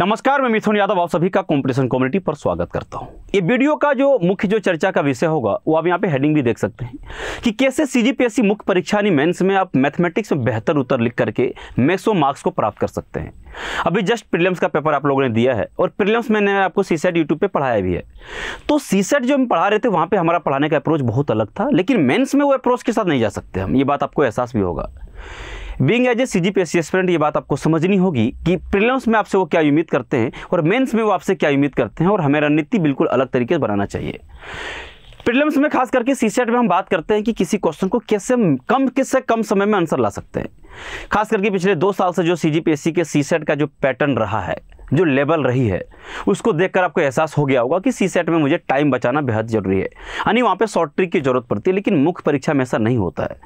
नमस्कार मैं मिथुन यादव आप सभी का कॉम्पिटिशन कम्युनिटी पर स्वागत करता हूं ये वीडियो का जो मुख्य जो चर्चा का विषय होगा वो आप यहाँ पे हेडिंग भी देख सकते हैं कि कैसे सीजीपीएससी मुख्य परीक्षा यानी मेंस में आप मैथमेटिक्स में बेहतर उत्तर लिख करके मैक्सो मार्क्स को प्राप्त कर सकते हैं अभी जस्ट प्रिलियम्स का पेपर आप लोगों ने दिया है और प्रिलियम्स मैंने आपको सी सेट यूट्यूब पर पढ़ाया भी है तो सी e जो हम पढ़ा रहे थे वहाँ पर हमारा पढ़ाने का अप्रोच बहुत अलग था लेकिन मेन्स में वो अप्रोच के साथ नहीं जा सकते हम ये बात आपको एहसास भी होगा being as a C G P ये बात आपको समझनी होगी कि प्रिलिम्स में आपसे वो क्या उम्मीद करते हैं और मेन्स में वो आपसे क्या उम्मीद करते हैं और हमें रणनीति बिल्कुल अलग तरीके से बनाना चाहिए प्रिलिम्स में खास करके सी सेट में हम बात करते हैं कि किसी क्वेश्चन को कैसे कम किससे कम समय में आंसर ला सकते हैं खास करके पिछले दो साल से जो सी के सी सेट का जो पैटर्न रहा है जो लेवल रही है उसको देखकर आपको एहसास हो गया होगा कि सी सेट में मुझे टाइम बचाना बेहद जरूरी है यानी वहाँ पे शॉर्ट ट्रिक की जरूरत पड़ती है लेकिन मुख्य परीक्षा में ऐसा नहीं होता है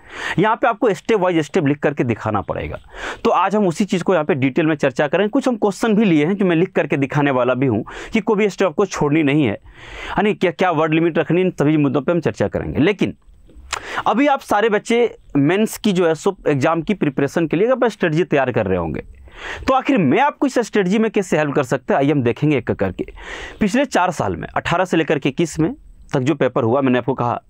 यहाँ पे आपको स्टेप वाइज स्टेप लिख करके दिखाना पड़ेगा तो आज हम उसी चीज़ को यहाँ पे डिटेल में चर्चा करें कुछ हम क्वेश्चन भी लिए हैं जो मैं लिख करके दिखाने वाला भी हूँ कि कोई भी स्टेप आपको छोड़नी नहीं है यानी क्या क्या वर्ड लिमिट रखनी इन सभी मुद्दों पर हम चर्चा करेंगे लेकिन अभी आप सारे बच्चे मेंस की जो है सो एग्ज़ाम की प्रिपरेशन के लिए आप स्ट्रेटजी तैयार कर रहे होंगे तो आखिर मैं आपको इस स्ट्रेटजी में कैसे हेल्प कर सकता है आइए हम देखेंगे एक करके पिछले चार साल में अठारह से लेकर के इक्कीस में तक जो पेपर हुआ मैंने आपको कहा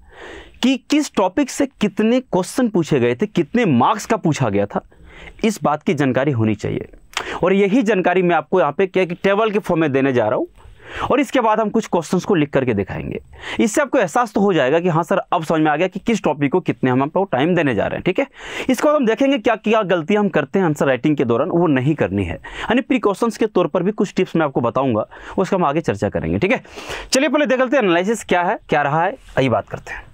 कि किस टॉपिक से कितने क्वेश्चन पूछे गए थे कितने मार्क्स का पूछा गया था इस बात की जानकारी होनी चाहिए और यही जानकारी मैं आपको यहाँ पे क्या कि टेबल के फॉर्म में देने जा रहा हूँ और इसके बाद हम कुछ क्वेश्चंस को लिख करके दिखाएंगे इससे आपको एहसास तो हो जाएगा कि हाँ सर अब समझ में आ गया कि किस टॉपिक को कितने हम आपको टाइम देने जा रहे हैं ठीक है इसके बाद हम देखेंगे क्या क्या गलतियाँ हम करते हैं आंसर राइटिंग के दौरान वो नहीं करनी है यानी प्रिकॉशंस के तौर पर भी कुछ टिप्स मैं आपको बताऊंगा उसका हम आगे चर्चा करेंगे ठीक है चलिए पहले देख लेते हैं एनालिसिस क्या है क्या रहा है यही बात करते हैं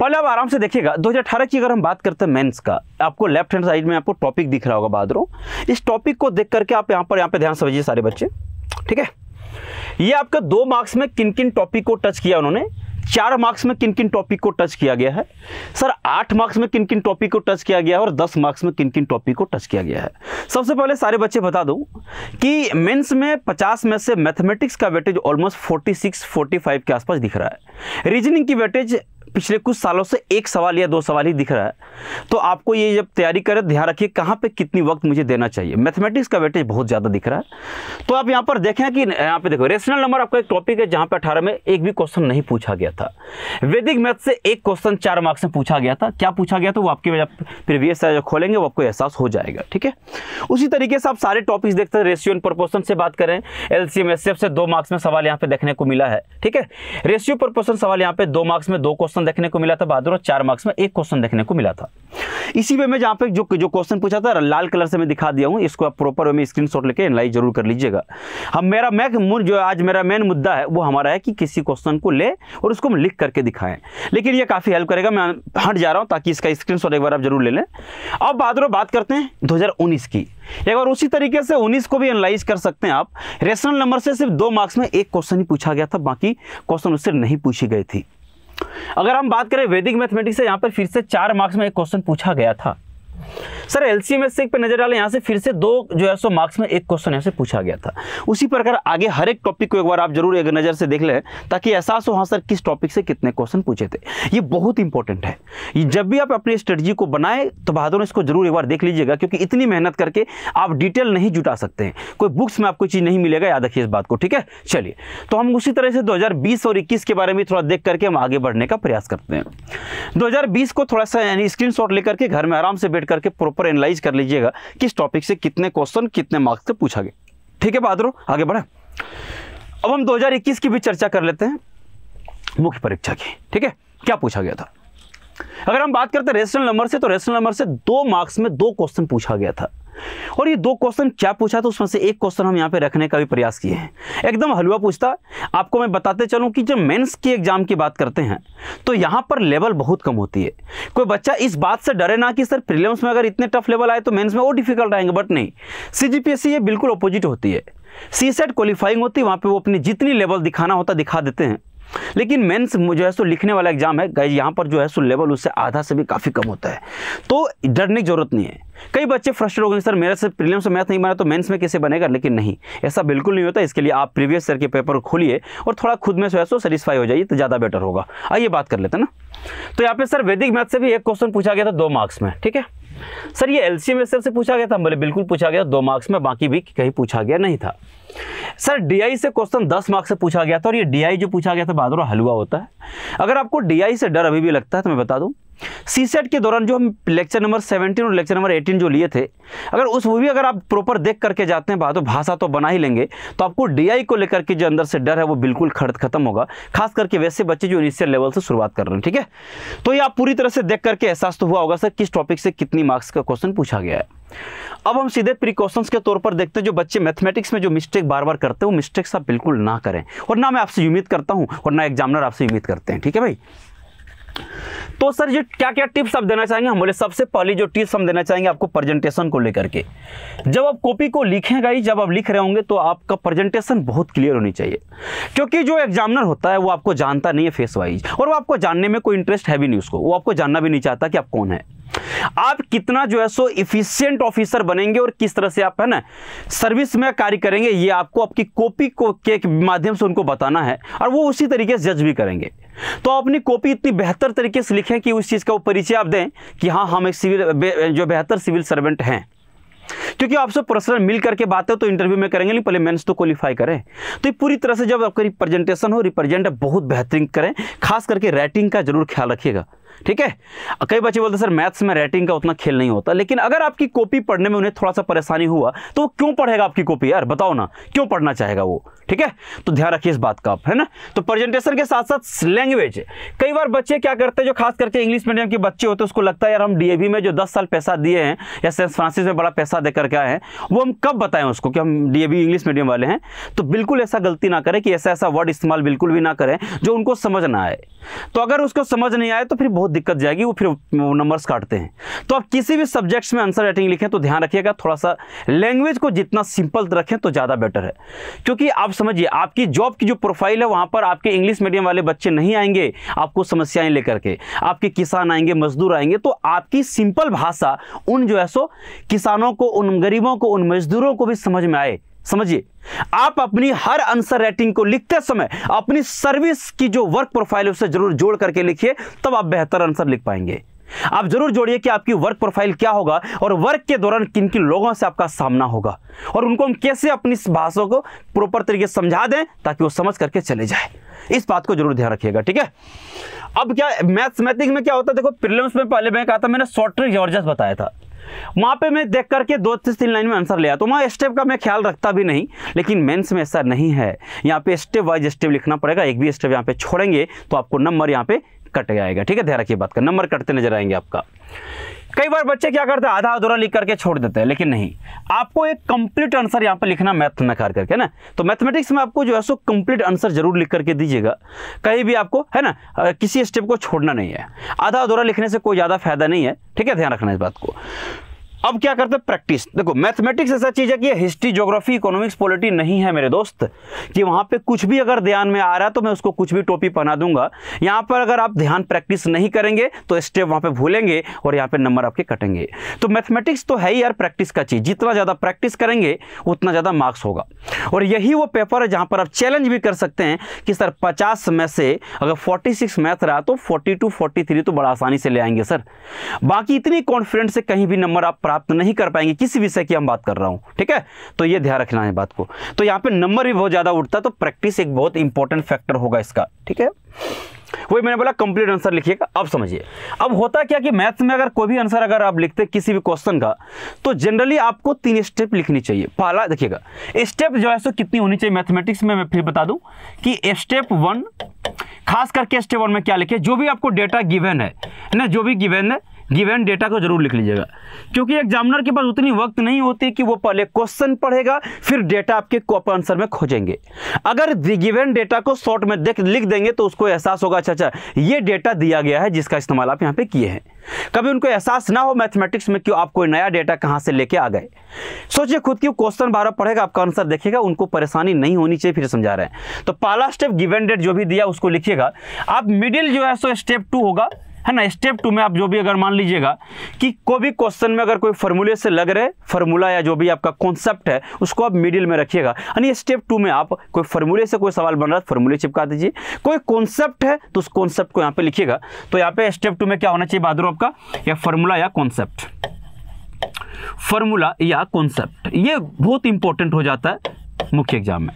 पहले आप आराम से देखिएगा 2018 की अगर हम बात करते हैं मेंस का आपको लेफ्ट हैंड साइड में आपको टॉपिक दिख रहा होगा बहादुरों इस टॉपिक को देख करके आप यहाँ पर यहाँ पे ध्यान समझिए सारे बच्चे ठीक है ये आपका दो मार्क्स में किन किन टॉपिक को टच किया उन्होंने चार मार्क्स में किन किन टॉपिक को टच किया गया है सर आठ मार्क्स में किन किन टॉपिक को टच किया गया है और दस मार्क्स में किन किन टॉपिक को टच किया गया है सबसे पहले सारे बच्चे बता दूं कि मेंस में पचास में से मैथमेटिक्स का weightage almost forty six forty five के आसपास दिख रहा है रीजनिंग की वेटेज पिछले कुछ सालों से एक सवाल या दो सवाल ही दिख रहा है तो आपको ये जब तैयारी करें ध्यान रखिए कहाँ पे कितनी वक्त मुझे देना चाहिए मैथमेटिक्स का वेटेज बहुत ज़्यादा दिख रहा है तो आप यहाँ पर देखें कि यहाँ पे देखो रेशनल नंबर आपका एक टॉपिक है जहाँ पे अठारह में एक भी क्वेश्चन नहीं पूछा गया था वैदिक मैथ से एक क्वेश्चन चार मार्क्स में पूछा गया था क्या पूछा गया था वो आपके प्रीवियस जो खोलेंगे वो आपको एहसास हो जाएगा ठीक है उसी तरीके से आप सारे टॉपिक्स देखते हैं रेशियो एंड प्रोपोर्शन से बात करें एल सी से दो मार्क्स में सवाल यहाँ पे देखने को मिला है ठीक है रेशियो प्रोपोर्शन सवाल यहाँ पे दो मार्क्स में दो क्वेश्चन क्वेश्चन देखने को मिला था बहादुर और चार मार्क्स में एक क्वेश्चन देखने को मिला था इसी वे में जहाँ पे जो जो क्वेश्चन पूछा था लाल कलर से मैं दिखा दिया हूँ इसको आप प्रॉपर वे में स्क्रीनशॉट लेके एनालाइज जरूर कर लीजिएगा हम मेरा मैं जो आज मेरा मेन मुद्दा है वो हमारा है कि किसी क्वेश्चन को ले और उसको हम लिख करके दिखाएं लेकिन ये काफ़ी हेल्प करेगा मैं हट जा रहा हूँ ताकि इसका स्क्रीन एक बार आप जरूर ले लें अब बहादुर बात करते हैं दो की एक बार उसी तरीके से उन्नीस को भी एनालाइज कर सकते हैं आप रेशनल नंबर से सिर्फ दो मार्क्स में एक क्वेश्चन ही पूछा गया था बाकी क्वेश्चन उससे नहीं पूछी गई थी अगर हम बात करें वैदिक मैथमेटिक्स से यहाँ पर फिर से चार मार्क्स में एक क्वेश्चन पूछा गया था सर एल सी पे नजर डालें यहाँ से फिर से दो जो है सो मार्क्स में एक क्वेश्चन यहाँ से पूछा गया था उसी प्रकार आगे हर एक टॉपिक को एक बार आप जरूर एक नज़र से देख लें ताकि एहसास हो हाँ सर किस टॉपिक से कितने क्वेश्चन पूछे थे ये बहुत इंपॉर्टेंट है ये जब भी आप अपनी स्ट्रेटजी को बनाए तो बहादुर इसको जरूर एक बार देख लीजिएगा क्योंकि इतनी मेहनत करके आप डिटेल नहीं जुटा सकते हैं कोई बुक्स में आपको चीज़ नहीं मिलेगा याद रखिए इस बात को ठीक है चलिए तो हम उसी तरह से दो और इक्कीस के बारे में थोड़ा देख करके हम आगे बढ़ने का प्रयास करते हैं दो को थोड़ा सा यानी स्क्रीन लेकर के घर में आराम से बैठ करके प्रॉपर एनालाइज कर लीजिएगा किस टॉपिक से कितने क्वेश्चन कितने मार्क्स से पूछा गया ठीक है बहादुर आगे बढ़े अब हम 2021 की भी चर्चा कर लेते हैं मुख्य परीक्षा की ठीक है क्या पूछा गया था अगर हम बात करते हैं रेशनल नंबर से तो रेशनल नंबर से दो मार्क्स में दो क्वेश्चन पूछा गया था और ये दो क्वेश्चन क्या पूछा था उसमें से एक क्वेश्चन हम यहाँ पे रखने का भी प्रयास किए हैं एकदम हलवा पूछता आपको मैं बताते चलूँ कि जब मेंस की एग्ज़ाम की बात करते हैं तो यहाँ पर लेवल बहुत कम होती है कोई बच्चा इस बात से डरे ना कि सर प्रिलियम्स में अगर इतने टफ लेवल आए तो मेन्स में और डिफिकल्ट आएंगे बट नहीं सी ये बिल्कुल अपोजिट होती है सी सेट क्वालिफाइंग होती है वहाँ पर वो अपनी जितनी लेवल दिखाना होता दिखा देते हैं लेकिन मेंस जो है सो लिखने वाला एग्जाम है गाइज यहाँ पर जो है सो लेवल उससे आधा से भी काफ़ी कम होता है तो डरने की जरूरत नहीं है कई बच्चे फ्रस्ट्रेट हो गए सर मेरे से प्रीलियम से मैथ नहीं बना तो मेंस में कैसे बनेगा लेकिन नहीं ऐसा बिल्कुल नहीं होता इसके लिए आप प्रीवियस सर के पेपर खोलिए और थोड़ा खुद में जो है सो सेटिस्फाई हो जाइए तो ज़्यादा बेटर होगा आइए बात कर लेते ना तो यहाँ पे सर वैदिक मैथ से भी एक क्वेश्चन पूछा गया था दो मार्क्स में ठीक है सर ये एल सी से पूछा गया था बोले बिल्कुल पूछा गया दो मार्क्स में बाकी भी कहीं पूछा गया नहीं था सर डीआई से क्वेश्चन दस मार्क्स से पूछा गया था और ये डीआई जो पूछा गया था बहादुर हलवा होता है अगर आपको डीआई से डर अभी भी लगता है तो मैं बता दूं सी सेट के दौरान जो हम लेक्चर नंबर 17 और लेक्चर नंबर 18 जो लिए थे अगर उस वो भी अगर आप प्रॉपर देख करके जाते हैं तो भाषा तो बना ही लेंगे तो आपको डीआई को लेकर के जो अंदर से डर है वो बिल्कुल खड़ खत्म होगा खास करके वैसे बच्चे जो इनिशियल लेवल से शुरुआत कर रहे हैं ठीक है तो ये आप पूरी तरह से देख करके एहसास तो हुआ होगा सर किस टॉपिक से कितनी मार्क्स का क्वेश्चन पूछा गया है अब हम सीधे प्रिकॉशन के तौर पर देखते हैं जो बच्चे मैथमेटिक्स में जो मिस्टेक बार बार करते हैं वो मिस्टेक्स आप बिल्कुल ना करें और ना मैं आपसे उम्मीद करता हूँ और ना एग्जामिनर आपसे उम्मीद करते हैं ठीक है भाई तो सर ये क्या क्या टिप्स आप देना चाहेंगे हम बोले सबसे पहले जो टिप्स हम देना चाहेंगे आपको प्रेजेंटेशन को लेकर के जब आप कॉपी को लिखेंगे ही जब आप लिख रहे होंगे तो आपका प्रेजेंटेशन बहुत क्लियर होनी चाहिए क्योंकि जो एग्जामिनर होता है वो आपको जानता नहीं है फेस वाइज और वो आपको जानने में कोई इंटरेस्ट है भी नहीं उसको वो आपको जानना भी नहीं चाहता कि आप कौन है आप कितना जो है सो इफिशियंट ऑफिसर बनेंगे और किस तरह से आप है ना सर्विस में कार्य करेंगे ये आपको आपकी कॉपी को के माध्यम से उनको बताना है और वो उसी तरीके से जज भी करेंगे तो आप अपनी कॉपी इतनी बेहतर तरीके से लिखें कि उस चीज़ का वो परिचय आप दें कि हाँ हम एक सिविल जो बेहतर सिविल सर्वेंट हैं क्योंकि आपसे पर्सनल मिल करके बात है तो इंटरव्यू में करेंगे लेकिन पहले मेंस तो क्वालिफाई करें तो ये पूरी तरह से जब आपका रिप्रेजेंटेशन हो रिप्रेजेंट बहुत बेहतरीन करें खास करके राइटिंग का जरूर ख्याल रखिएगा ठीक है कई बच्चे बोलते सर मैथ्स में राइटिंग का उतना खेल नहीं होता लेकिन अगर आपकी कॉपी पढ़ने में उन्हें थोड़ा सा परेशानी हुआ तो वो क्यों पढ़ेगा आपकी कॉपी यार बताओ ना क्यों पढ़ना चाहेगा वो ठीक है तो ध्यान रखिए इस बात का आप है ना तो प्रेजेंटेशन के साथ साथ लैंग्वेज कई बार बच्चे क्या करते हैं जो खास करके इंग्लिश मीडियम के बच्चे होते हैं उसको लगता है यार हम डीएवी में जो दस साल पैसा दिए हैं या सेंस फ्रांसिस में बड़ा पैसा देकर के आए हैं वो हम कब बताएं उसको कि हम डीएवी इंग्लिश मीडियम वाले हैं तो बिल्कुल ऐसा गलती ना करें कि ऐसा ऐसा वर्ड इस्तेमाल बिल्कुल भी ना करें जो उनको समझ ना आए तो अगर उसको समझ नहीं आए तो फिर बहुत बहुत दिक्कत जाएगी वो फिर नंबर्स काटते हैं तो आप किसी भी सब्जेक्ट्स में आंसर राइटिंग लिखें तो ध्यान रखिएगा थोड़ा सा लैंग्वेज को जितना सिंपल रखें तो ज़्यादा बेटर है क्योंकि आप समझिए आपकी जॉब की जो प्रोफाइल है वहाँ पर आपके इंग्लिश मीडियम वाले बच्चे नहीं आएंगे आपको समस्याएँ लेकर के आपके किसान आएंगे मजदूर आएंगे तो आपकी सिंपल भाषा उन जो है सो किसानों को उन गरीबों को उन मजदूरों को भी समझ में आए समझिए आप अपनी हर आंसर रेटिंग को लिखते समय अपनी सर्विस की जो वर्क प्रोफाइल है उसे जरूर जोड़ करके लिखिए तब आप बेहतर आंसर लिख पाएंगे आप जरूर जोड़िए कि आपकी वर्क प्रोफाइल क्या होगा और वर्क के दौरान किन किन लोगों से आपका सामना होगा और उनको हम कैसे अपनी भाषा को प्रॉपर तरीके से समझा दें ताकि वो समझ करके चले जाए इस बात को जरूर ध्यान रखिएगा ठीक है अब क्या मैथमेटिक्स में क्या होता है देखो प्रिलिम्स में पहले मैं कहा था मैंने शॉर्ट ट्रिक जॉर्जस बताया था वहां पे मैं देख करके दो से तीन लाइन में आंसर लिया तो वहां स्टेप का मैं ख्याल रखता भी नहीं लेकिन मेंस में ऐसा नहीं है यहाँ पे स्टेप वाइज स्टेप लिखना पड़ेगा एक भी स्टेप यहाँ पे छोड़ेंगे तो आपको नंबर यहाँ पे कट जाएगा ठीक है ध्यान रखिए बात का नंबर कटते नजर आएंगे आपका कई बार बच्चे क्या करते हैं आधा अधूरा लिख करके छोड़ देते हैं लेकिन नहीं आपको एक कंप्लीट आंसर यहाँ पर लिखना मैथ में कर करके ना तो मैथमेटिक्स में आपको जो है सो कंप्लीट आंसर जरूर लिख करके दीजिएगा कहीं भी आपको है ना किसी स्टेप को छोड़ना नहीं है आधा अधूरा लिखने से कोई ज़्यादा फायदा नहीं है ठीक है ध्यान रखना इस बात को अब क्या करते हैं प्रैक्टिस देखो मैथमेटिक्स ऐसा चीज़ है कि हिस्ट्री ज्योग्राफी इकोनॉमिक्स पॉलिटी नहीं है मेरे दोस्त कि वहां पे कुछ भी अगर ध्यान में आ रहा है तो मैं उसको कुछ भी टोपी पहना दूंगा यहां पर अगर आप ध्यान प्रैक्टिस नहीं करेंगे तो स्टेप वहां पे भूलेंगे और यहां पे नंबर आपके कटेंगे तो मैथमेटिक्स तो है ही यार प्रैक्टिस का चीज़ जितना ज़्यादा प्रैक्टिस करेंगे उतना ज़्यादा मार्क्स होगा और यही वो पेपर है जहां पर आप चैलेंज भी कर सकते हैं कि सर पचास में से अगर फोर्टी मैथ रहा तो फोर्टी टू तो बड़ा आसानी से ले आएंगे सर बाकी इतनी कॉन्फिडेंट से कहीं भी नंबर आप प्राप्त नहीं कर पाएंगे किसी विषय की हम बात कर रहा हूं ठीक है तो ये ध्यान रखना है बात को तो यहां पे नंबर भी बहुत ज़्यादा उठता है तो प्रैक्टिस एक बहुत इंपॉर्टेंट फैक्टर होगा इसका ठीक है वही मैंने बोला कंप्लीट आंसर लिखिएगा अब समझिए अब होता क्या कि मैथ्स में अगर कोई भी आंसर अगर आप लिखते किसी भी क्वेश्चन का तो जनरली आपको तीन स्टेप लिखनी चाहिए पहला देखिएगा स्टेप जो है सो कितनी होनी चाहिए मैथमेटिक्स में मैं फिर बता दूं कि स्टेप वन खास करके स्टेप वन में क्या लिखे जो भी आपको डेटा गिवेन है ना जो भी गिवेन है गिवेन डेटा को जरूर लिख लीजिएगा क्योंकि एग्जामिनर के पास उतनी वक्त नहीं होती कि वो पहले क्वेश्चन पढ़ेगा फिर डेटा आपके कॉपर आंसर में खोजेंगे अगर गिवेन डेटा को शॉर्ट में देख लिख देंगे तो उसको एहसास होगा अच्छा अच्छा ये डेटा दिया गया है जिसका इस्तेमाल आप यहाँ पे किए हैं कभी उनको एहसास ना हो मैथमेटिक्स में क्यों आप कोई नया डेटा कहाँ से लेके आ गए सोचिए खुद की क्वेश्चन बारह पढ़ेगा आपका आंसर देखेगा उनको परेशानी नहीं होनी चाहिए फिर समझा रहे हैं तो पहला स्टेप गिवेन डेट जो भी दिया उसको लिखिएगा आप मिडिल जो है सो स्टेप टू होगा है ना स्टेप टू में आप जो भी अगर मान लीजिएगा कि कोई भी क्वेश्चन में अगर कोई फॉर्मूले से लग रहे फॉर्मूला या जो भी आपका कॉन्सेप्ट है उसको आप मिडिल में रखिएगा यानी स्टेप टू में आप कोई फॉर्मूले से कोई सवाल बन रहा है फॉर्मूले चिपका दीजिए कोई कॉन्सेप्ट है तो उस कॉन्सेप्ट को यहाँ पे लिखिएगा तो यहाँ पे स्टेप टू में क्या होना चाहिए बहादुर आपका या फॉर्मूला या कॉन्सेप्ट फॉर्मूला या कॉन्सेप्ट ये बहुत इंपॉर्टेंट हो जाता है मुख्य एग्जाम में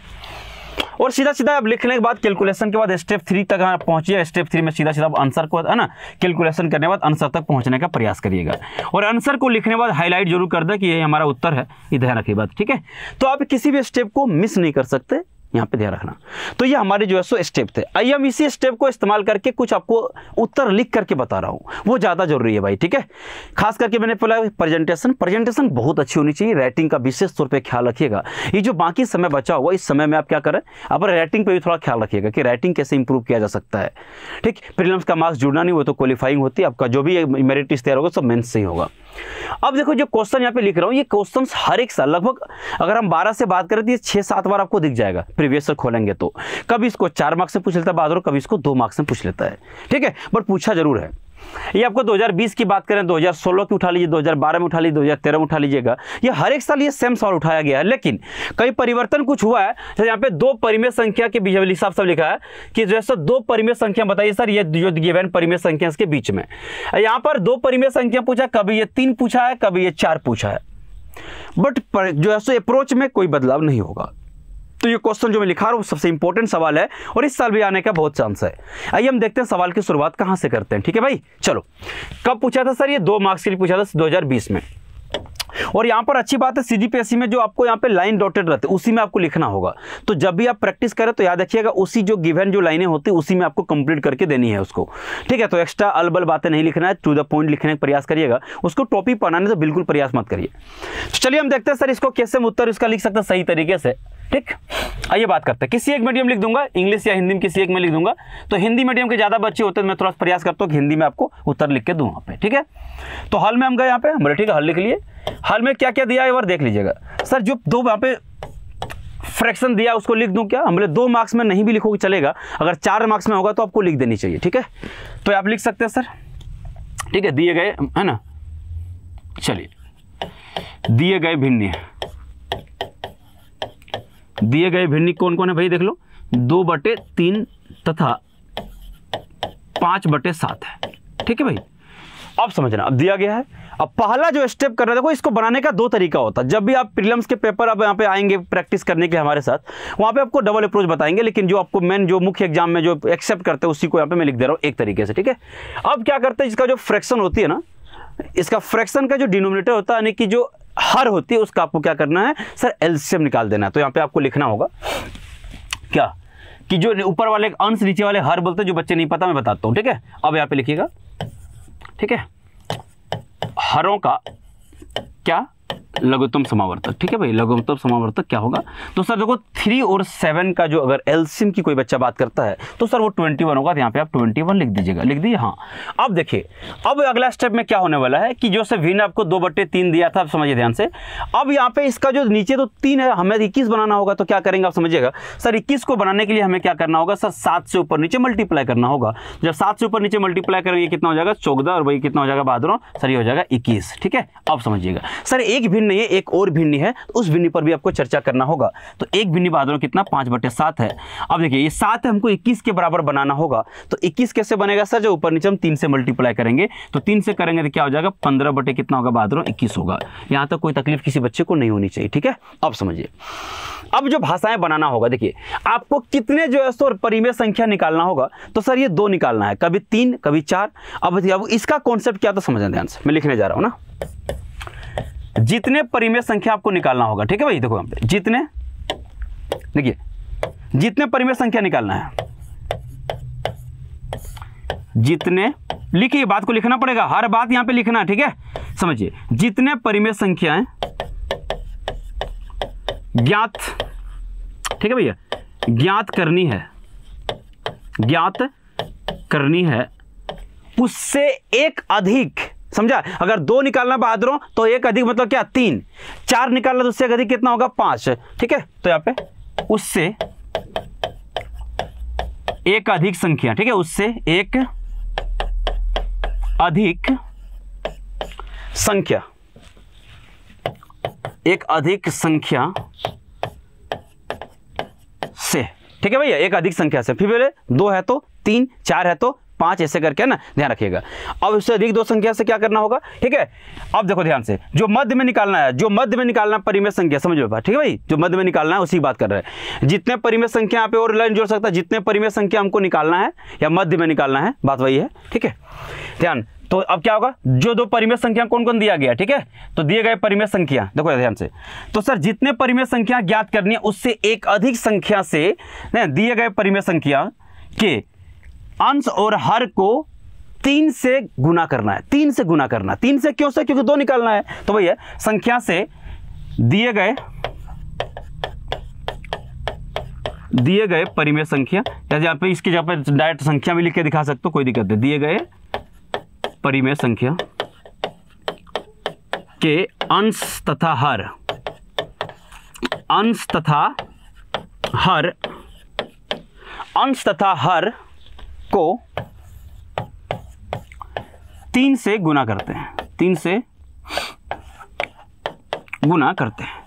और सीधा सीधा आप लिखने के बाद कैलकुलेशन के बाद स्टेप थ्री तक आप पहुंचिए स्टेप थ्री में सीधा सीधा आंसर को है ना कैलकुलेशन करने बाद आंसर तक पहुंचने का प्रयास करिएगा और आंसर को लिखने बाद हाईलाइट जरूर कर दे कि ये हमारा उत्तर है ध्यान रखिए बात ठीक है तो आप किसी भी स्टेप को मिस नहीं कर सकते यहाँ पे ध्यान रखना तो ये हमारे जो है सो स्टेप थे आइए हम इसी स्टेप को इस्तेमाल करके कुछ आपको उत्तर लिख करके बता रहा हूँ वो ज़्यादा जरूरी है भाई ठीक है खास करके मैंने बोला प्रेजेंटेशन प्रेजेंटेशन बहुत अच्छी होनी चाहिए राइटिंग का विशेष तौर पर ख्याल रखिएगा ये जो बाकी समय बचा हुआ इस समय में आप क्या करें आप राइटिंग पर भी थोड़ा ख्याल रखिएगा कि राइटिंग कैसे इंप्रूव किया जा सकता है ठीक प्रिलिम्स का मार्क्स जुड़ना नहीं हुआ तो क्वालिफाइंग होती है आपका जो भी मेरिट तैयार होगा सब मेन्स से ही होगा अब देखो जो क्वेश्चन यहाँ पे लिख रहा हूँ ये क्वेश्चन हर एक साल लगभग अगर हम बारह से बात करें तो ये छः सात बार आपको दिख जाएगा प्रीवियस ईयर खोलेंगे तो कभी इसको चार मार्क्स में पूछ लेता है बहादुर कभी इसको दो मार्क्स में पूछ लेता है ठीक है बट पूछा जरूर है ये आपको 2020 की बात करें 2016 की उठा लीजिए 2012 में उठा लीजिए 2013 में उठा लीजिएगा ये हर एक साल ये सेम सवाल उठाया गया है लेकिन कई परिवर्तन कुछ हुआ है जैसे यहाँ पे दो परिमेय संख्या के बीच में साहब सब लिखा है कि जो है सर दो परिमेय संख्या बताइए सर ये जो गिवन परिमेय संख्या इसके बीच में यहाँ पर दो परिमेय संख्या पूछा कभी ये तीन पूछा है कभी ये चार पूछा है बट जो है सो अप्रोच में कोई बदलाव नहीं होगा तो ये क्वेश्चन जो मैं लिखा रहा हूँ सबसे इंपॉर्टेंट सवाल है और इस साल भी आने का बहुत चांस है आइए हम देखते हैं सवाल की शुरुआत कहाँ से करते हैं ठीक है भाई चलो कब पूछा था सर ये दो मार्क्स के लिए पूछा था दो में और यहां पर अच्छी बात है सीजीपीएससी e में जो आपको यहां पे लाइन डॉटेड रहते उसी में आपको लिखना होगा तो जब भी आप प्रैक्टिस करें तो याद रखिएगा उसी जो गिवन जो लाइनें होती है उसी में आपको कंप्लीट करके देनी है उसको ठीक है तो एक्स्ट्रा अलबल बातें नहीं लिखना है टू द पॉइंट लिखने का प्रयास करिएगा उसको टॉपिक पढ़ाने से बिल्कुल प्रयास मत करिए तो चलिए हम देखते हैं सर इसको कैसे उत्तर इसका लिख सकते हैं सही तरीके से ठीक आइए बात करते हैं किसी एक मीडियम लिख दूंगा इंग्लिश या हिंदी में किसी एक में लिख दूंगा तो हिंदी मीडियम के ज़्यादा बच्चे होते हैं मैं थोड़ा प्रयास करता हूँ कि हिंदी में आपको उत्तर लिख के दूँ पे ठीक है तो हल में हम गए यहाँ पे हमने ठीक है हल लिख लिए हल में क्या क्या दिया है बार देख लीजिएगा सर जो दो यहाँ पे फ्रैक्शन दिया उसको लिख दूँ क्या बोले दो मार्क्स में नहीं भी लिखोगे चलेगा अगर चार मार्क्स में होगा तो आपको लिख देनी चाहिए ठीक है तो आप लिख सकते हैं सर ठीक है दिए गए है ना चलिए दिए गए भिन्न दिए गए भिन्नी कौन कौन है भाई देख लो दो बटे तीन तथा पांच बटे सात है ठीक है भाई अब समझना अब दिया गया है अब पहला जो स्टेप कर रहे देखो इसको बनाने का दो तरीका होता है जब भी आप प्रीलिम्स के पेपर अब यहाँ पे आएंगे प्रैक्टिस करने के हमारे साथ वहाँ पे आपको डबल अप्रोच बताएंगे लेकिन जो आपको मेन जो मुख्य एग्जाम में जो एक्सेप्ट करते हैं उसी को यहाँ पे मैं लिख दे रहा हूँ एक तरीके से ठीक है अब क्या करते हैं इसका जो फ्रैक्शन होती है ना इसका फ्रैक्शन का जो डिनोमिनेटर होता है यानी कि जो हर होती है उसका आपको क्या करना है सर एल्सियम निकाल देना है तो यहाँ पे आपको लिखना होगा क्या कि जो ऊपर वाले अंश नीचे वाले हर बोलते हैं जो बच्चे नहीं पता मैं बताता हूँ ठीक है अब यहाँ पे लिखिएगा ठीक है हरों का क्या लघुत्तम समावर्तक ठीक है भाई लघुत्तम समावर्तक क्या होगा तो सर देखो थ्री और सेवन का जो अगर एल्सियम की कोई बच्चा बात करता है तो सर वो ट्वेंटी वन होगा तो यहाँ पे आप ट्वेंटी वन लिख दीजिएगा लिख दीजिए हाँ अब देखिए अब अगला स्टेप में क्या होने वाला है कि जो सर वी ने आपको दो बट्टे तीन दिया था आप समझिए ध्यान से अब यहाँ पे इसका जो नीचे तो तीन है हमें इक्कीस बनाना होगा तो क्या करेंगे आप समझिएगा सर इक्कीस को बनाने के लिए हमें क्या करना होगा सर सात से ऊपर नीचे मल्टीप्लाई करना होगा जब सात से ऊपर नीचे मल्टीप्लाई करेंगे कितना हो जाएगा चौदह और भाई कितना हो जाएगा बाद सर ये हो जाएगा इक्कीस ठीक है अब समझिएगा सर एक भी भिन्न नहीं है एक और भिन्न है तो उस भिन्न पर भी आपको चर्चा करना होगा तो एक भिन्न बादलों कितना पांच बटे सात है अब देखिए ये सात है हमको इक्कीस के बराबर बनाना होगा तो इक्कीस कैसे बनेगा सर जो ऊपर नीचे हम तीन से मल्टीप्लाई करेंगे तो तीन से करेंगे तो क्या हो जाएगा पंद्रह बटे कितना होगा बादलों इक्कीस होगा यहाँ तक कोई तकलीफ किसी बच्चे को नहीं होनी चाहिए ठीक है अब समझिए अब जो भाषाएं बनाना होगा देखिए आपको कितने जो है सो परिमेय संख्या निकालना होगा तो सर ये दो निकालना है कभी तीन कभी चार अब इसका कॉन्सेप्ट क्या तो समझना ध्यान से मैं लिखने जा रहा हूं ना जितने परिमेय संख्या आपको निकालना होगा ठीक है भाई देखो जितने देखिए जितने परिमेय संख्या निकालना है जितने लिखिए बात को लिखना पड़ेगा हर बात यहां पे लिखना है ठीक है समझिए जितने परिमेय संख्याएं ज्ञात ठीक है भैया ज्ञात करनी है ज्ञात करनी है उससे एक अधिक समझा अगर दो निकालना बहादुरों तो एक अधिक मतलब क्या तीन चार निकालना तो उससे अधिक कितना होगा पांच ठीक है तो यहां पे उससे एक अधिक संख्या ठीक है उससे एक अधिक संख्या एक अधिक संख्या से ठीक है भैया एक अधिक संख्या से फिर बोले दो है तो तीन चार है तो पांच ऐसे करके ना ध्यान रखिएगा अब उससे अधिक दो संख्या से क्या करना होगा ठीक है अब देखो ध्यान से जो मध्य में निकालना है जो मध्य में निकालना है परिमेय संख्या समझ में ठीक है भाई जो मध्य में निकालना है उसी बात कर रहे हैं जितने परिमेय संख्या यहाँ पे और लाइन जोड़ सकता है जितने परिमेय संख्या हमको निकालना है या मध्य में निकालना है बात वही है ठीक है ध्यान तो अब क्या होगा जो दो परिमेय संख्या कौन कौन दिया गया ठीक है तो दिए गए परिमेय संख्या देखो ध्यान से तो सर जितने परिमेय संख्या ज्ञात करनी है उससे एक अधिक संख्या से दिए गए परिमेय संख्या के अंश और हर को तीन से गुना करना है तीन से गुना करना तीन से क्यों से क्योंकि दो निकालना है तो भैया संख्या से दिए गए दिए गए परिमेय संख्या या यहाँ पे इसके जहाँ पे डायरेक्ट संख्या भी लिख के दिखा सकते हो कोई दिक्कत नहीं दिए गए परिमेय संख्या के अंश तथा हर अंश तथा हर अंश तथा हर को तीन से गुना करते हैं तीन से गुना करते हैं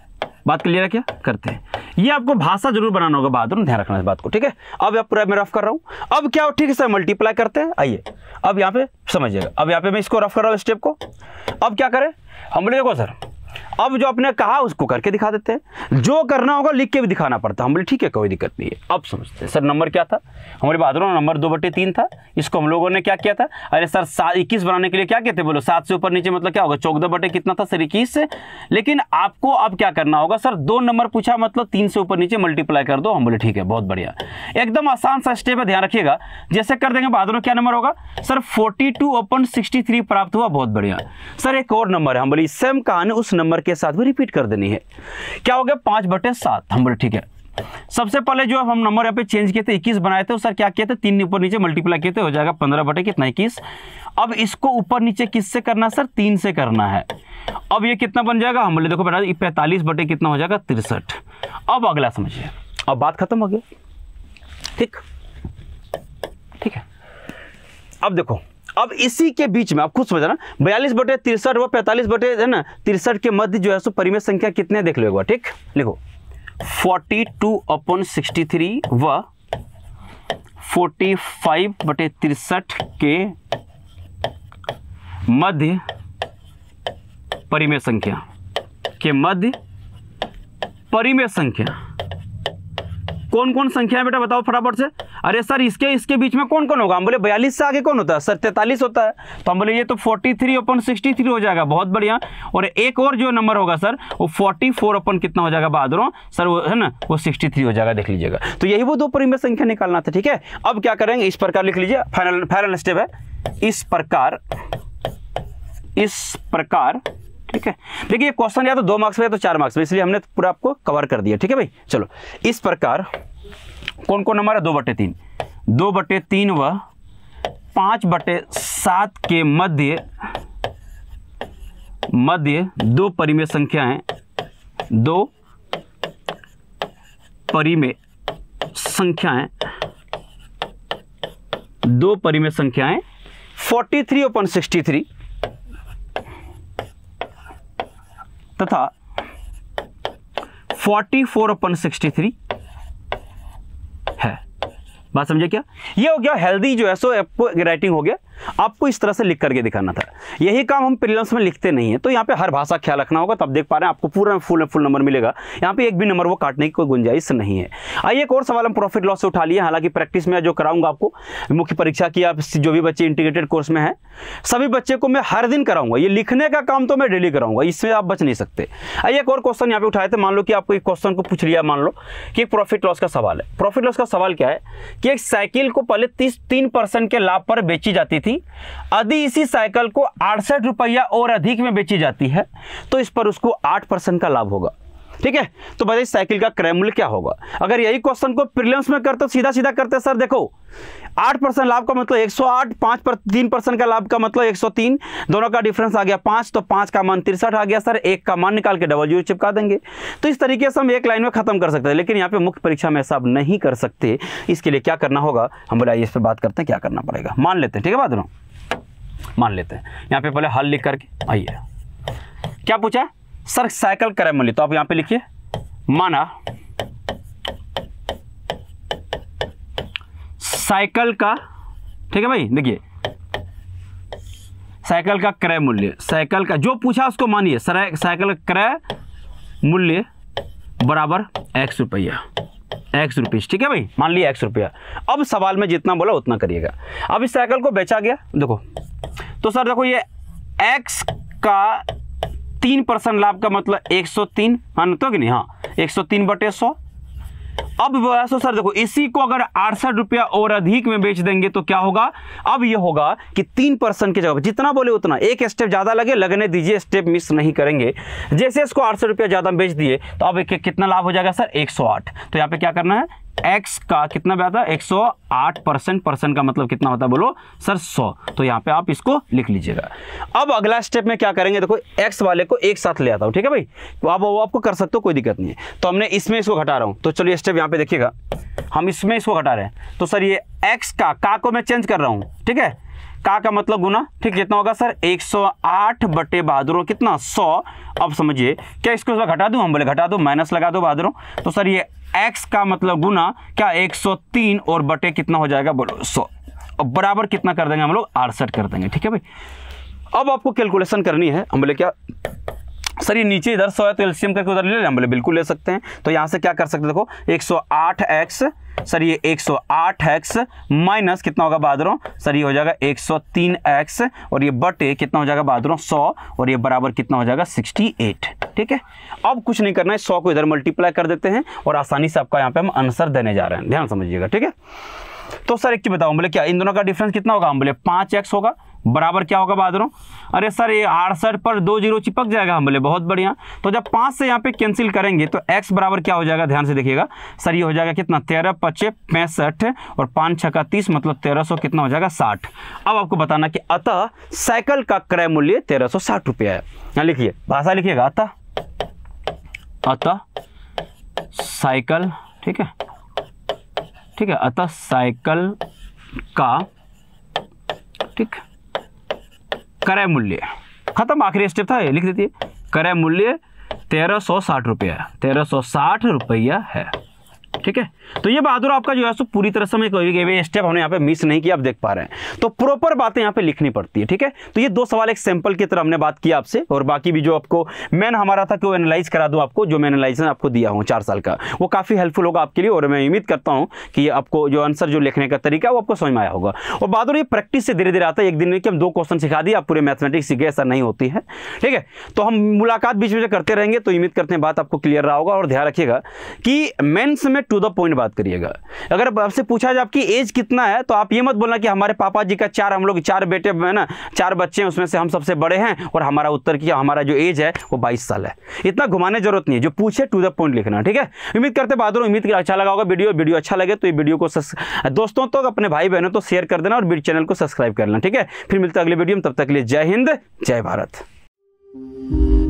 बात क्लियर है क्या करते हैं ये आपको भाषा जरूर बनाना होगा में ध्यान रखना इस बात को ठीक है अब आप पूरा मैं रफ कर रहा हूं अब क्या ठीक है सर मल्टीप्लाई करते हैं आइए अब यहां पे समझिएगा अब यहां पे मैं इसको रफ कर रहा हूं स्टेप को अब क्या करें हम बोले देखो सर अब जो आपने कहा उसको करके दिखा देते हैं जो करना होगा लिख के भी दिखाना पड़ता है हम बोले ठीक है कोई दिक्कत नहीं है अब समझते हैं सर नंबर क्या था हमारे बहादुरों नंबर दो बटे तीन था इसको हम लोगों ने क्या किया था अरे सर सात इक्कीस बनाने के लिए क्या कहते बोलो सात से ऊपर नीचे मतलब क्या होगा चौदह बटे कितना था सर इक्कीस से लेकिन आपको अब क्या करना होगा सर दो नंबर पूछा मतलब तीन से ऊपर नीचे मल्टीप्लाई कर दो हम बोले ठीक है बहुत बढ़िया एकदम आसान सा स्टेप है ध्यान रखिएगा जैसे कर देंगे बहादुरों क्या नंबर होगा सर फोर्टी टू प्राप्त हुआ बहुत बढ़िया सर एक और नंबर है हम बोले सेम कहानी उस नंबर के साथ भी रिपीट कर देनी है क्या हो गया पांच बटे सात नंबर ठीक है सबसे पहले जो हम नंबर यहाँ पे चेंज किए थे इक्कीस बनाए थे सर क्या किए थे तीन ऊपर नीचे मल्टीप्लाई किए थे हो जाएगा पंद्रह बटे कितना इक्कीस अब इसको ऊपर नीचे किससे करना सर तीन से करना है अब ये कितना बन जाएगा हम बोले देखो बेटा पैंतालीस बटे कितना हो जाएगा तिरसठ अब अगला समझिए अब बात खत्म हो गई ठीक ठीक है अब देखो अब इसी के बीच में आप खुद समझना बयालीस बटे तिरसठ व पैंतालीस बटे है ना तिरसठ के मध्य जो है सो परिमेय संख्या कितने देख लो एक बार ठीक लिखो फोर्टी टू अपन सिक्सटी थ्री व फोर्टी फाइव बटे तिरसठ के मध्य परिमेय संख्या के मध्य परिमेय संख्या कौन कौन संख्या है बेटा बताओ फटाफट से अरे सर इसके इसके बीच में कौन कौन होगा हम बोले बयालीस से आगे कौन होता है सर तैतालीस होता है तो हम बोले ये तो फोर्टी थ्री अपन सिक्सटी थ्री हो जाएगा बहुत बढ़िया और एक और जो नंबर होगा सर वो फोर्टी फोर अपन कितना हो जाएगा बहादुरों सर वो है ना वो सिक्सटी थ्री हो जाएगा देख लीजिएगा तो यही वो दो परिमेय संख्या निकालना था ठीक है अब क्या करेंगे इस प्रकार लिख लीजिए फाइनल फाइनल स्टेप है इस प्रकार इस प्रकार ठीक है देखिए क्वेश्चन या तो दो मार्क्स में या तो चार मार्क्स में इसलिए हमने पूरा आपको कवर कर दिया ठीक है भाई चलो इस प्रकार कौन कौन हमारा दो बटे तीन दो बटे तीन व पांच बटे सात के मध्य मध्य दो परिमेय संख्याएं दो परिमेय संख्याएं दो परिमेय संख्याएं 43 थ्री ओपन सिक्सटी थ्री तथा 44 फोर ओपन सिक्सटी थ्री बात समझे क्या ये हो गया हेल्दी जो है सो आपको राइटिंग हो गया आपको इस तरह से लिख करके दिखाना था यही काम हम प्रिलम्स में लिखते नहीं है तो यहाँ पे हर भाषा ख्याल रखना होगा तब देख पा रहे हैं आपको पूरा फुल फुल नंबर मिलेगा यहाँ पे एक भी नंबर वो काटने की कोई गुंजाइश नहीं है आइए एक और सवाल हम प्रॉफिट लॉस से उठा लिए हालांकि प्रैक्टिस में जो कराऊंगा आपको मुख्य परीक्षा की आप जो भी बच्चे इंटीग्रेटेड कोर्स में है सभी बच्चे को मैं हर दिन कराऊंगा ये लिखने का काम तो मैं डेली कराऊंगा इसमें आप बच नहीं सकते आइए एक और क्वेश्चन यहाँ पे उठाए थे मान लो कि आपको एक क्वेश्चन को पूछ लिया मान लो कि प्रॉफिट लॉस का सवाल है प्रॉफिट लॉस का सवाल क्या है कि एक साइकिल को पहले तीस के लाभ पर बेची जाती थी यदि इसी साइकिल को अड़सठ रुपया और अधिक में बेची जाती है तो इस पर उसको आठ परसेंट का लाभ होगा ठीक है तो भाई साइकिल का क्रय मूल्य क्या होगा अगर यही क्वेश्चन को प्रीलिम्स में करते सीधा सीधा करते सर देखो आठ परसेंट लाभ का मतलब एक सौ आठ पाँच पर तीन परसेंट का लाभ का मतलब एक सौ तीन दोनों का डिफरेंस आ गया पांच तो पांच का मान तिरसठ आ गया सर एक का मान निकाल के डबल जीरो चिपका देंगे तो इस तरीके से हम एक लाइन में खत्म कर सकते हैं लेकिन यहाँ पे मुख्य परीक्षा में ऐसा नहीं कर सकते इसके लिए क्या करना होगा हम बोले इस पर बात करते हैं क्या करना पड़ेगा मान लेते हैं ठीक है बात मान लेते हैं यहाँ पे पहले हल लिख करके आइए क्या पूछा है सर साइकिल मूल्य तो आप यहां पे लिखिए माना साइकिल का ठीक है भाई देखिए साइकिल का क्रय मूल्य साइकिल का जो पूछा उसको मानिए सर साइकिल क्रय मूल्य बराबर एक्स रुपया एक्स रुपीज़ ठीक है भाई मान लिया एक्स रुपया अब सवाल में जितना बोला उतना करिएगा अब इस साइकिल को बेचा गया देखो तो सर देखो ये एक्स का तीन परसेंट लाभ का मतलब एक सौ तीन मान हाँ, तो कि नहीं हाँ एक सौ तीन बटे सौ अब वैसे सर देखो इसी को अगर अड़सठ रुपया और अधिक में बेच देंगे तो क्या होगा अब ये होगा कि तीन परसेंट की जगह जितना बोले उतना एक स्टेप ज़्यादा लगे लगने दीजिए स्टेप मिस नहीं करेंगे जैसे इसको अड़सठ रुपया ज़्यादा बेच दिए तो अब एक कितना लाभ हो जाएगा सर 108 तो यहाँ पे क्या करना है एक्स का कितना एक सौ 108 परसेंट परसेंट का मतलब कितना होता है बोलो सर 100 तो यहाँ पे आप इसको लिख लीजिएगा अब अगला स्टेप में क्या करेंगे देखो एक्स वाले को एक साथ ले आता हूँ ठीक है भाई तो आप वो आपको कर सकते हो कोई दिक्कत नहीं है तो हमने इसमें इसको घटा रहा हूँ तो चलिए स्टेप यहाँ पे देखिएगा हम इसमें इसको घटा रहे हैं तो सर ये एक्स का का को मैं चेंज कर रहा हूँ ठीक है का का मतलब गुना ठीक कितना होगा सर 108 सौ आठ बटे बहादुरों कितना 100 अब समझिए क्या इसको इस घटा दूं हम बोले घटा दो माइनस लगा दो बहादुरों तो सर ये x का मतलब गुना क्या 103 और बटे कितना हो जाएगा बोलो सौ अब बराबर कितना कर देंगे हम लोग अड़सठ कर देंगे ठीक है भाई अब आपको कैलकुलेशन करनी है हम बोले क्या सर ये नीचे इधर सौ है तो एल्शियम करके उधर ले लें बोले बिल्कुल ले सकते हैं तो यहाँ से क्या कर सकते देखो एक सौ आठ एक्स सर ये एक सौ आठ एक्स माइनस कितना होगा बाद सर ये हो जाएगा एक सौ तीन एक्स और ये बटे कितना हो जाएगा बाद सौ और ये बराबर कितना हो जाएगा सिक्सटी एट ठीक है अब कुछ नहीं करना है सौ को इधर मल्टीप्लाई कर देते हैं और आसानी से आपका यहाँ पे हम आंसर देने जा रहे हैं ध्यान समझिएगा ठीक है तो सर एक चीज बताओ बोले क्या इन दोनों का डिफरेंस कितना होगा हम बोले पाँच एक्स होगा बराबर क्या होगा बाद अरे सर ये आड़सठ पर दो जीरो चिपक जाएगा हम बोले बहुत बढ़िया तो जब पाँच से यहाँ पे कैंसिल करेंगे तो एक्स बराबर क्या हो जाएगा ध्यान से देखिएगा सर ये हो जाएगा कितना तेरह पच्चे पैंसठ और पाँच छः का तीस मतलब तेरह सौ कितना हो जाएगा साठ अब आपको बताना कि अतः साइकिल का क्रय मूल्य तेरह सौ साठ रुपया है यहाँ लिखिए भाषा लिखिएगा अतः अतः साइकिल ठीक है ठीक है अतः साइकिल का ठीक है क्रय मूल्य खत्म आखिरी स्टेप था ये लिख देती है क्रय मूल्य तेरह सौ साठ रुपया तेरह सौ साठ रुपया है ठीक है तो ये बहादुर आपका जो है सो पूरी तरह से स्टेप हमने यहाँ पे मिस नहीं किया आप देख पा रहे हैं तो प्रॉपर बातें यहाँ पे लिखनी पड़ती है ठीक है तो ये दो सवाल एक सैंपल की तरह हमने बात की आपसे और बाकी भी जो आपको मैन हमारा था कि वो एनालाइज करा दूँ आपको जो मैं एनालाइज आपको दिया हूँ चार साल का वो काफ़ी हेल्पफुल होगा आपके लिए और मैं उम्मीद करता हूँ कि आपको जो आंसर जो लिखने का तरीका वो आपको समझ में आया होगा और बहादुर ये प्रैक्टिस से धीरे धीरे आता है एक दिन में कि हम दो क्वेश्चन सिखा दिए आप पूरे मैथमेटिक्स सीखे ऐसा नहीं होती है ठीक है तो हम मुलाकात बीच में करते रहेंगे तो उम्मीद करते हैं बात आपको क्लियर रहा होगा और ध्यान रखिएगा कि मेन्स में टू द पॉइंट बात करिएगा अगर आपसे पूछा जाए आपकी एज कितना है तो आप ये मत बोलना कि हमारे पापा जी का चार हम लोग चार बेटे है ना चार बच्चे हैं उसमें से हम सबसे बड़े हैं और हमारा उत्तर किया हमारा जो एज है वो बाईस साल है इतना घुमाने जरूरत नहीं है जो पूछे टू द पॉइंट लिखना ठीक है उम्मीद करते बाद उम्मीद अच्छा लगा होगा वीडियो वीडियो अच्छा लगे तो ये वीडियो को दोस्तों तो अपने भाई बहनों तो शेयर कर देना और चैनल को सब्सक्राइब करना ठीक है फिर मिलते अगले वीडियो में तब तक के लिए जय हिंद जय भारत Thank you.